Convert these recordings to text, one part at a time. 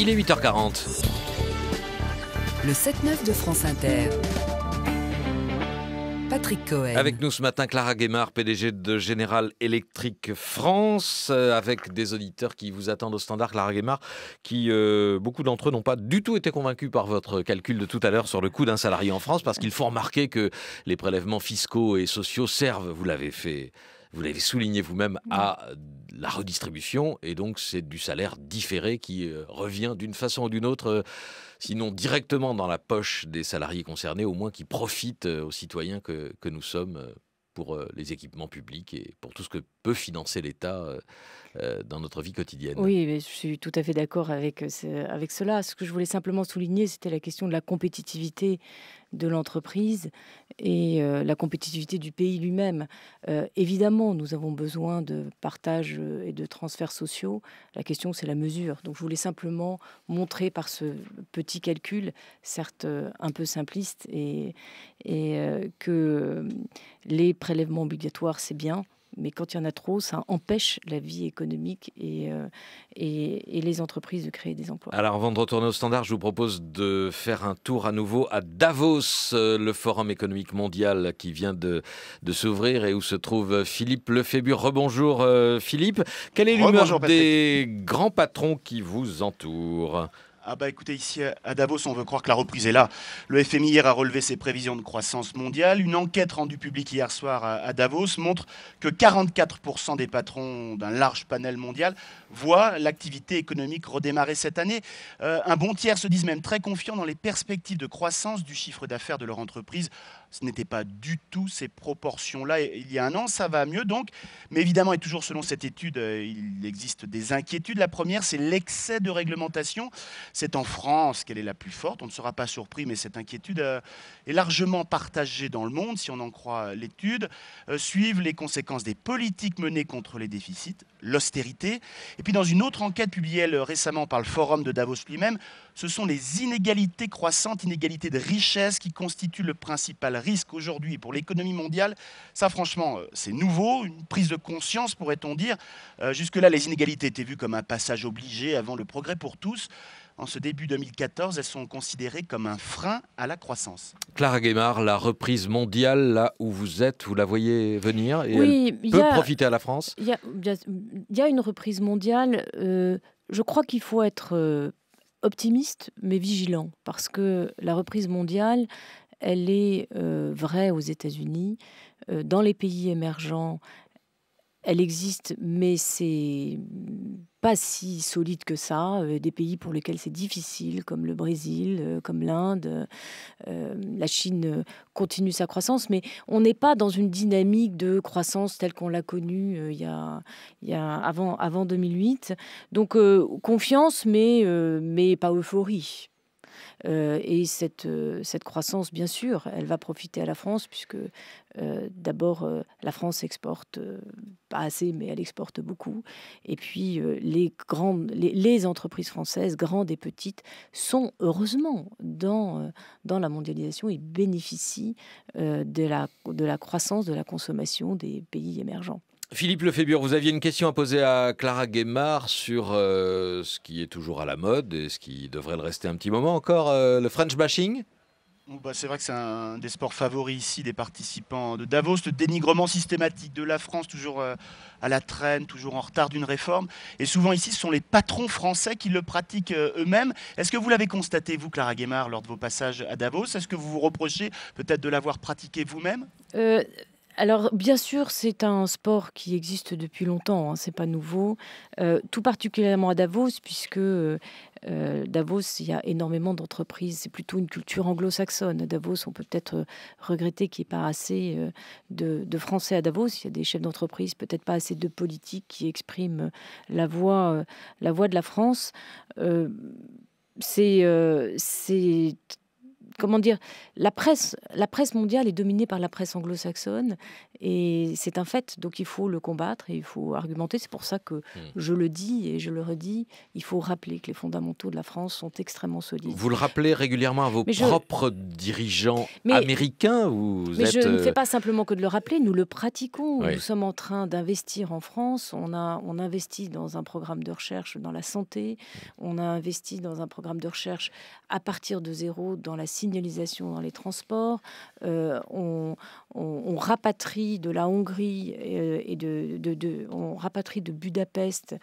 il est 8h40. Le 7-9 de France Inter. Patrick Cohen. Avec nous ce matin, Clara Guémard, PDG de Général Electric France, euh, avec des auditeurs qui vous attendent au standard. Clara Guémard, qui euh, beaucoup d'entre eux n'ont pas du tout été convaincus par votre calcul de tout à l'heure sur le coût d'un salarié en France, parce qu'il faut remarquer que les prélèvements fiscaux et sociaux servent, vous l'avez fait vous l'avez souligné vous-même, à la redistribution. Et donc, c'est du salaire différé qui euh, revient d'une façon ou d'une autre, euh, sinon directement dans la poche des salariés concernés, au moins qui profitent euh, aux citoyens que, que nous sommes pour les équipements publics et pour tout ce que peut financer l'État dans notre vie quotidienne. Oui, je suis tout à fait d'accord avec, avec cela. Ce que je voulais simplement souligner, c'était la question de la compétitivité de l'entreprise et euh, la compétitivité du pays lui-même. Euh, évidemment, nous avons besoin de partage euh, et de transferts sociaux. La question, c'est la mesure. Donc, je voulais simplement montrer par ce petit calcul, certes un peu simpliste, et, que les prélèvements obligatoires, c'est bien, mais quand il y en a trop, ça empêche la vie économique euh, et, et, les entreprises de créer des emplois. Alors avant de retourner au standard, je vous propose de faire un tour à nouveau à Davos, euh, le forum économique mondial qui vient de, de s'ouvrir et où se trouve Philippe Lefebvre. Rebonjour euh, Philippe, quelle est l'humeur des grands patrons qui vous entourent ah bah écoutez, ici à Davos, on veut croire que la reprise est là. Le FMI hier a relevé ses prévisions de croissance mondiale. Une enquête rendue publique hier soir à Davos montre que 44% des patrons d'un large panel mondial voient l'activité économique redémarrer cette année. Euh, un bon tiers se disent même très confiants dans les perspectives de croissance du chiffre d'affaires de leur entreprise ce n'était pas du tout ces proportions-là il y a un an. Ça va mieux donc. Mais évidemment, et toujours selon cette étude, euh, il existe des inquiétudes. La première, c'est l'excès de réglementation. C'est en France qu'elle est la plus forte. On ne sera pas surpris, mais cette inquiétude euh, est largement partagée dans le monde, si on en croit l'étude. Euh, suivent les conséquences des politiques menées contre les déficits l'austérité. Et puis dans une autre enquête publiée récemment par le Forum de Davos lui-même, ce sont les inégalités croissantes, inégalités de richesse qui constituent le principal risque aujourd'hui pour l'économie mondiale. Ça franchement, euh, c'est nouveau, une prise de conscience pourrait-on dire. Euh, jusque-là, les inégalités étaient vues comme un passage obligé avant le progrès pour tous en ce début 2014, elles sont considérées comme un frein à la croissance. Clara Guémard, la reprise mondiale, là où vous êtes, vous la voyez venir et oui, peut profiter à la France Il y, a, une reprise mondiale. Euh, je crois qu'il faut être euh, optimiste, mais vigilant, parce que la reprise mondiale, elle est euh, vraie aux États-Unis, dans les pays émergents, elle existe, mais c'est pas si solide que ça. Euh, des pays pour lesquels c'est difficile, comme le Brésil, euh, comme l'Inde. Euh, la Chine continue sa croissance, mais on n'est pas dans une dynamique de croissance telle qu'on l'a connue il, y avant, 2008. Donc confiance, mais, mais pas euphorie. Euh, et cette, euh, cette croissance, bien sûr, elle va profiter à la France, puisque euh, d'abord, la France exporte, pas assez, mais elle exporte beaucoup. Et puis, les, grandes, les, entreprises françaises, grandes et petites, sont heureusement dans, dans la mondialisation et bénéficient de, la, de la croissance de la consommation des pays émergents. Philippe Lefebvre, vous aviez une question à poser à Clara Guémard sur euh, ce qui est toujours à la mode et ce qui devrait le rester un petit moment encore, euh, le French bashing bah, c'est vrai que c'est un des sports favoris ici des participants de Davos, le dénigrement systématique de la France, toujours euh, à la traîne, toujours en retard d'une réforme. Et souvent ici, ce sont les patrons français qui le pratiquent eux-mêmes. Est-ce que vous l'avez constaté, vous, Clara Guémard, lors de vos passages à Davos Est-ce que vous vous reprochez peut-être de l'avoir pratiqué vous-même alors, bien sûr, c'est un sport qui existe depuis longtemps, hein, c'est pas nouveau, euh, tout particulièrement à Davos, puisque euh, euh, Davos, il y a énormément d'entreprises, c'est plutôt une culture anglo-saxonne. Davos, on peut peut-être regretter qu'il n'y ait pas assez de, Français à Davos, il y a des chefs d'entreprise, peut-être pas assez de politiques qui expriment la voix, la voix de la France. c'est comment dire, la presse, mondiale est dominée par la presse anglo-saxonne et c'est un fait. Donc il faut le combattre et il faut argumenter. C'est pour ça que hmm. je le dis et je le redis. Il faut rappeler que les fondamentaux de la France sont extrêmement solides. Vous le rappelez régulièrement à vos propres dirigeants américains. mais je ne euh, fais pas simplement que de le rappeler. Nous le pratiquons. Nous sommes en train d'investir en France. On a on investit dans un programme de recherche dans la santé. Hmm. On a investi dans un programme de recherche à partir de zéro dans la cinéma dans les transports, euh, on, rapatrie de la Hongrie euh, et de, on rapatrie de Budapest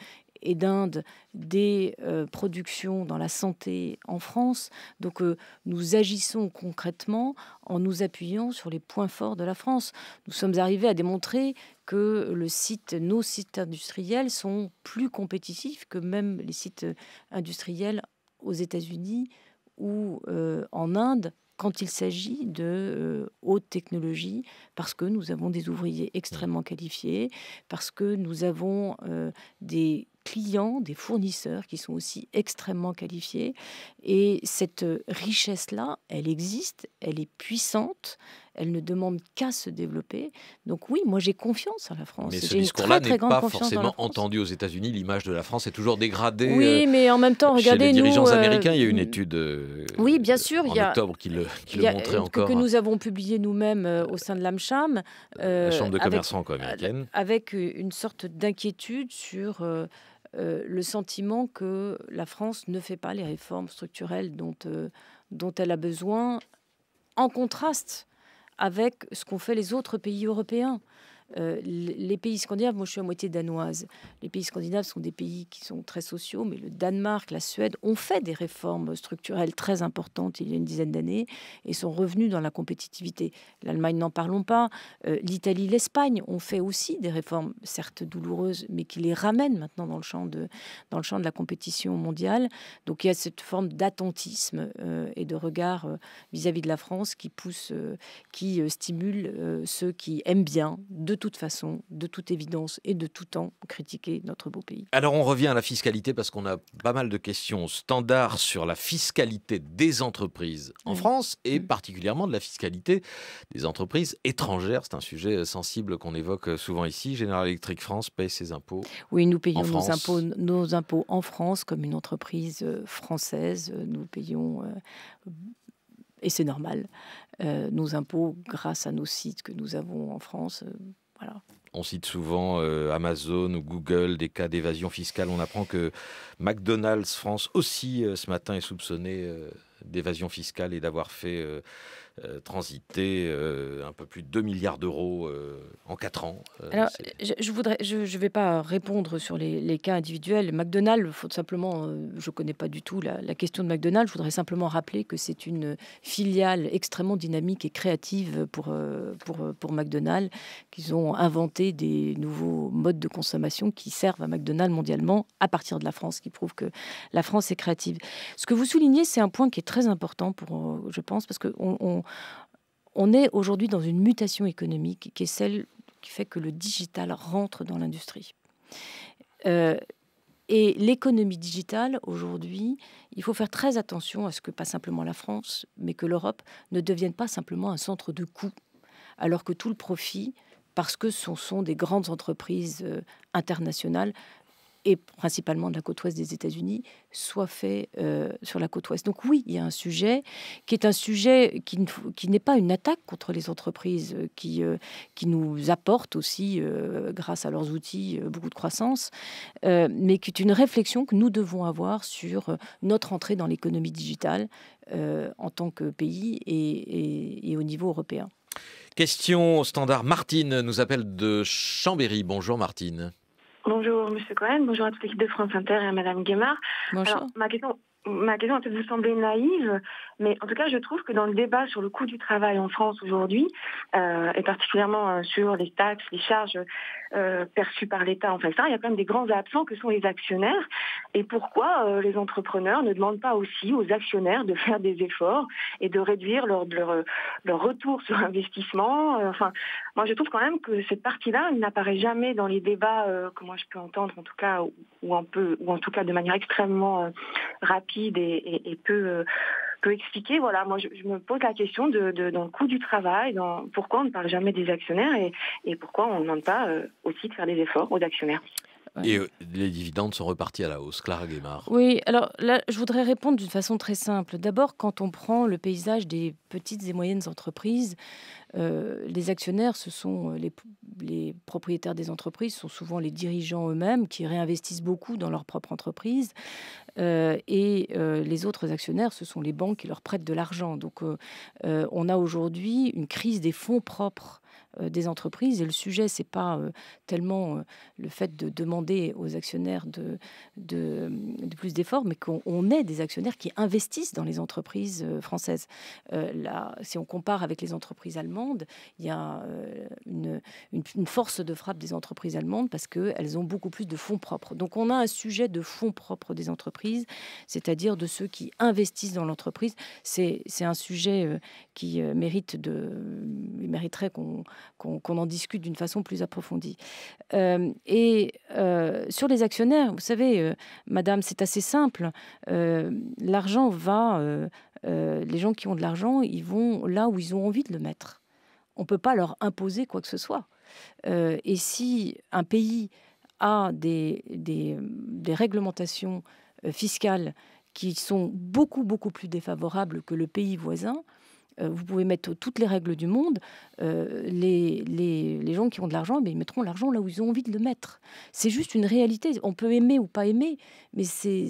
et d'Inde des euh, productions dans la santé en France. Donc nous agissons concrètement en nous appuyant sur les points forts de la France. Nous sommes arrivés à démontrer que le site, nos sites industriels sont plus compétitifs que même les sites industriels aux États-Unis ou euh, en Inde quand il s'agit de euh, haute technologie, parce que nous avons des ouvriers extrêmement qualifiés, parce que nous avons euh, des clients, des fournisseurs qui sont aussi extrêmement qualifiés. Et cette richesse-là, elle existe, elle est puissante, elle ne demande qu'à se développer. Donc oui, moi j'ai confiance en la France. Mais ce discours-là n'est pas forcément entendu aux États-Unis. L'image de la France est toujours dégradée. Oui, euh, mais en même temps, chez les dirigeants euh, américains, il y a une étude. Euh, oui, bien sûr, en octobre qui le, montrait encore. Que nous avons publié nous-mêmes au sein de l'AMCHAM. la Chambre de commerçants américaine. Avec une sorte d'inquiétude sur. le sentiment que la France ne fait pas les réformes structurelles dont, dont elle a besoin, en contraste avec ce qu'ont fait les autres pays européens. Euh, les pays scandinaves, moi je suis à moitié danoise, les pays scandinaves sont des pays qui sont très sociaux, mais le Danemark, la Suède ont fait des réformes structurelles très importantes il y a une dizaine d'années et sont revenus dans la compétitivité. L'Allemagne, n'en parlons pas, euh, l'Italie, l'Espagne ont fait aussi des réformes, certes douloureuses, mais qui les ramènent maintenant dans le champ de, dans le champ de la compétition mondiale. Donc il y a cette forme d'attentisme euh, et de regard vis-à-vis -vis de la France qui pousse, qui stimule ceux qui aiment bien de toute façon, de toute évidence et de tout temps critiquer notre beau pays. Alors on revient à la fiscalité parce qu'on a pas mal de questions standards sur la fiscalité des entreprises en France et mm. particulièrement de la fiscalité des entreprises étrangères. C'est un sujet euh, sensible qu'on évoque euh, souvent ici. Général Electric France paye ses impôts. Oui, nous payons nos impôts, nos impôts en France comme une entreprise euh, française. Nous payons et c'est normal, euh, nos impôts grâce à nos sites que nous avons en France. Euh, voilà. On cite souvent euh, Amazon ou Google, des cas d'évasion fiscale. On apprend que McDonald's France aussi, ce matin, est soupçonné d'évasion fiscale et d'avoir fait euh, transiter euh, un peu plus de 2 milliards d'euros euh, en 4 ans. Alors, je, voudrais, je ne vais pas répondre sur les, cas individuels. McDonald's, faut simplement, je ne connais pas du tout la, question de McDonald's. Je voudrais simplement rappeler que c'est une filiale extrêmement dynamique et créative pour, pour, pour McDonald's, qu'ils ont inventé des nouveaux modes de consommation qui servent à McDonald's mondialement à partir de la France, qui prouve que la France est créative. Ce que vous soulignez, c'est un point qui est très important pour, je pense, parce que on, on est aujourd'hui dans une mutation économique qui est celle qui fait que le digital rentre dans l'industrie. Euh, et l'économie digitale, aujourd'hui, il faut faire très attention à ce que pas simplement la France, mais que l'Europe ne devienne pas simplement un centre de coûts, alors que tout le profit, parce que ce sont des grandes entreprises euh, internationales, et principalement de la côte ouest des États-Unis, soit fait euh, sur la côte ouest. Donc oui, il y a un sujet qui est un sujet qui, qui n'est pas une attaque contre les entreprises, euh, qui, euh, qui nous apportent aussi, grâce à leurs outils, beaucoup de croissance, mais qui est une réflexion que nous devons avoir sur notre entrée dans l'économie digitale en tant que pays et, et au niveau européen. Question standard. Martine nous appelle de Chambéry. Bonjour Martine. Bonjour. Monsieur Cohen, bonjour à toute l'équipe de France Inter et à Madame Guémard. ma question, ma question peut-être vous sembler naïve, mais en tout cas, je trouve que dans le débat sur le coût du travail en France aujourd'hui, euh, et particulièrement euh, sur les taxes, les charges euh, perçus par l'État. Enfin, ça, il y a quand même des grands absents que sont les actionnaires. Et pourquoi euh, les entrepreneurs ne demandent pas aussi aux actionnaires de faire des efforts et de réduire leur, leur, leur retour sur investissement euh, Enfin, moi, je trouve quand même que cette partie-là n'apparaît jamais dans les débats euh, que moi je peux entendre, en tout cas, ou, un peu, ou en tout cas de manière extrêmement rapide et peu peut expliquer, voilà, moi je, me pose la question de, de, dans le coût du travail, dans pourquoi on ne parle jamais des actionnaires et, et pourquoi on ne demande pas euh, aussi de faire des efforts aux actionnaires. Et euh, les dividendes sont repartis à la hausse. Clara Guémard. Oui, alors là, je voudrais répondre d'une façon très simple. D'abord, quand on prend le paysage des petites et moyennes entreprises, euh, les actionnaires, ce sont euh, les, les, propriétaires des entreprises, sont souvent les dirigeants eux-mêmes qui réinvestissent beaucoup dans leur propre entreprise. et les autres actionnaires, ce sont les banques qui leur prêtent de l'argent. Donc on a aujourd'hui une crise des fonds propres euh, des entreprises. Et le sujet, c'est pas euh, tellement euh, le fait de demander aux actionnaires de, de, plus d'efforts, mais qu'on est des actionnaires qui investissent dans les entreprises françaises. là, si on compare avec les entreprises allemandes, il y a une, une, force de frappe des entreprises allemandes parce qu'elles ont beaucoup plus de fonds propres. Donc on a un sujet de fonds propres des entreprises, c'est-à-dire de ceux qui investissent dans l'entreprise. C'est un sujet qui mérite de, mériterait qu'on qu'on en discute d'une façon plus approfondie. Euh, et euh, sur les actionnaires, vous savez, euh, Madame, c'est assez simple. l'argent va, les gens qui ont de l'argent, ils vont là où ils ont envie de le mettre. On ne peut pas leur imposer quoi que ce soit. et si un pays a des, des réglementations fiscales qui sont beaucoup, beaucoup plus défavorables que le pays voisin, euh, vous pouvez mettre toutes les règles du monde. Euh, les, les, les, gens qui ont de l'argent, mais eh ils mettront l'argent là où ils ont envie de le mettre. C'est juste une réalité. On peut aimer ou pas aimer, mais c'est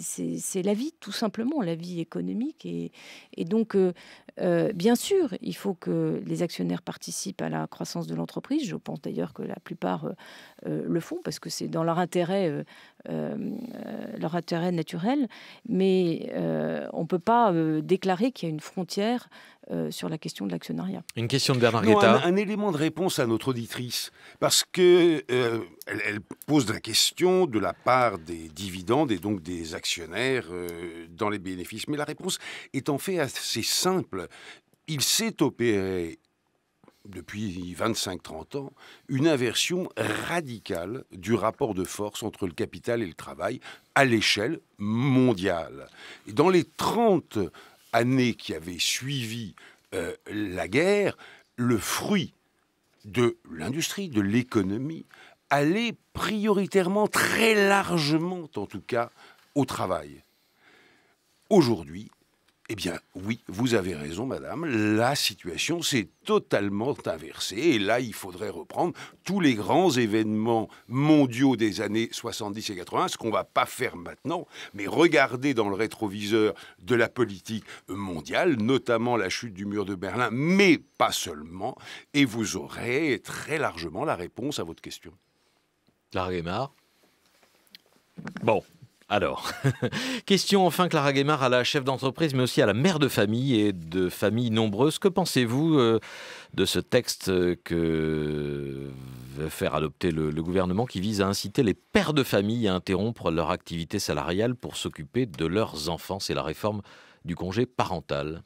la vie, tout simplement, la vie économique. Et, et donc, euh, bien sûr, il faut que les actionnaires participent à la croissance de l'entreprise. Je pense d'ailleurs que la plupart le font parce que c'est dans leur intérêt euh, euh, leur intérêt naturel, mais euh, on ne peut pas déclarer qu'il y a une frontière sur la question de l'actionnariat. Une question de Bernard Guetta un, élément de réponse à notre auditrice, parce que elle, pose la question de la part des dividendes et donc des actionnaires dans les bénéfices, mais la réponse est en fait assez simple il s'est opéré depuis 25-30 ans, une inversion radicale du rapport de force entre le capital et le travail à l'échelle mondiale. dans les 30 années qui avaient suivi euh, la guerre, le fruit de l'industrie, de l'économie, allait prioritairement, très largement en tout cas, au travail. Aujourd'hui, eh bien, oui, vous avez raison, madame. La situation s'est totalement inversée. Et là, il faudrait reprendre tous les grands événements mondiaux des années 70 et 80, ce qu'on ne va pas faire maintenant, mais regarder dans le rétroviseur de la politique mondiale, notamment la chute du mur de Berlin, mais pas seulement, et vous aurez très largement la réponse à votre question. Bon, alors, question enfin, Clara Guémard, à la chef d'entreprise, mais aussi à la mère de famille et de familles nombreuses. Que pensez-vous euh, de ce texte euh, que veut faire adopter le, le, gouvernement qui vise à inciter les pères de famille à interrompre leur activité salariale pour s'occuper de leurs enfants C'est la réforme du congé parental.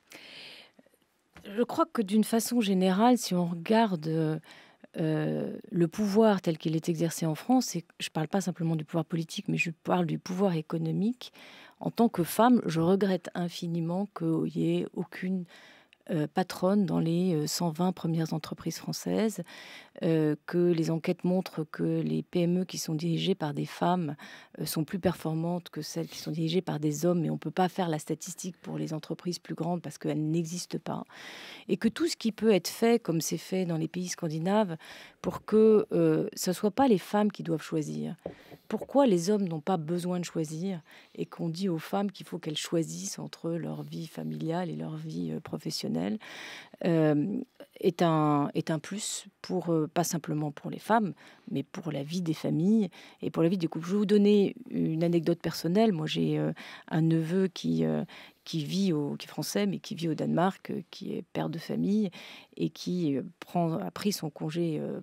Je crois que d'une façon générale, si on regarde euh, euh, le pouvoir tel qu'il est exercé en France, et je ne parle pas simplement du pouvoir politique, mais je parle du pouvoir économique, en tant que femme, je regrette infiniment qu'il n'y ait aucune euh, patronne dans les 120 euh, premières entreprises françaises, euh, que les enquêtes montrent que les PME qui sont dirigées par des femmes sont plus performantes que celles qui sont dirigées par des hommes, mais on ne peut pas faire la statistique pour les entreprises plus grandes parce qu'elles n'existent pas, et que tout ce qui peut être fait, comme c'est fait dans les pays scandinaves, pour que ce ne soit pas les femmes qui doivent choisir. Pourquoi les hommes n'ont pas besoin de choisir et qu'on dit aux femmes qu'il faut qu'elles choisissent entre leur vie familiale et leur vie professionnelle euh, est, un, est un plus pour, euh, pas simplement pour les femmes, mais pour la vie des familles et pour la vie des couples. Je vais vous donner une anecdote personnelle. Moi, j'ai euh, un neveu qui, qui vit au, qui français, mais qui vit au Danemark, euh, qui est père de famille et qui euh, prend, a pris son congé euh,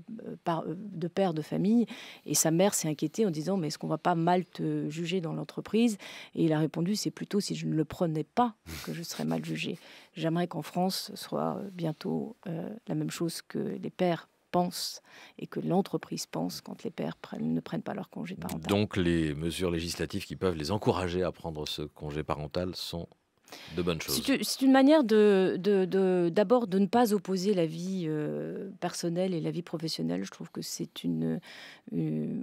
de père de famille. Et sa mère s'est inquiétée en disant Mais est-ce qu'on va pas mal te juger dans l'entreprise Et il a répondu C'est plutôt si je ne le prenais pas que je serais mal jugé. J'aimerais qu'en France soit bientôt la même chose que les pères pensent et que l'entreprise pense quand les pères prennent, ne prennent pas leur congé parental. Donc les mesures législatives qui peuvent les encourager à prendre ce congé parental sont bonnes choses. C'est une manière d'abord de, ne pas opposer la vie euh, personnelle et la vie professionnelle. Je trouve que c'est une,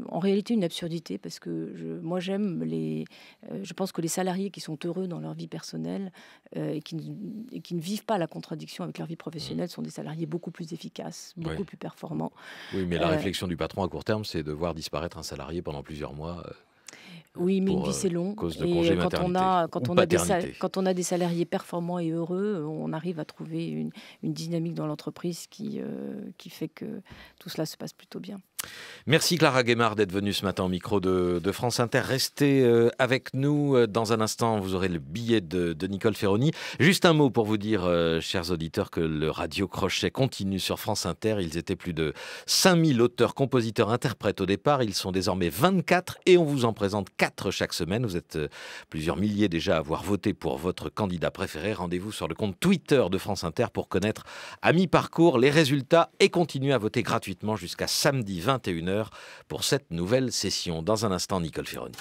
en réalité une absurdité parce que je, moi j'aime les, euh, je pense que les salariés qui sont heureux dans leur vie personnelle euh, et, qui, ne vivent pas la contradiction avec leur vie professionnelle mm. sont des salariés beaucoup plus efficaces, beaucoup plus performants. Oui, mais la réflexion du patron à court terme, c'est de voir disparaître un salarié pendant plusieurs mois. Oui, mais une vie euh, c'est long. et quand on a des salariés performants et heureux, on arrive à trouver une, dynamique dans l'entreprise euh, qui fait que tout cela se passe plutôt bien. Merci Clara Guémard d'être venue ce matin au micro de, France Inter. Restez euh, avec nous. Euh, dans un instant, vous aurez le billet de, Nicole Ferroni. Juste un mot pour vous dire, euh, chers auditeurs, que le Radio Crochet continue sur France Inter. Ils étaient plus de 5000 auteurs, compositeurs, interprètes au départ. Ils sont désormais 24 et on vous en présente 4 chaque semaine. Vous êtes plusieurs milliers déjà à avoir voté pour votre candidat préféré. Rendez-vous sur le compte Twitter de France Inter pour connaître à mi-parcours les résultats et continuer à voter gratuitement jusqu'à samedi 20 une h pour cette nouvelle session. Dans un instant, Nicole Ferroni.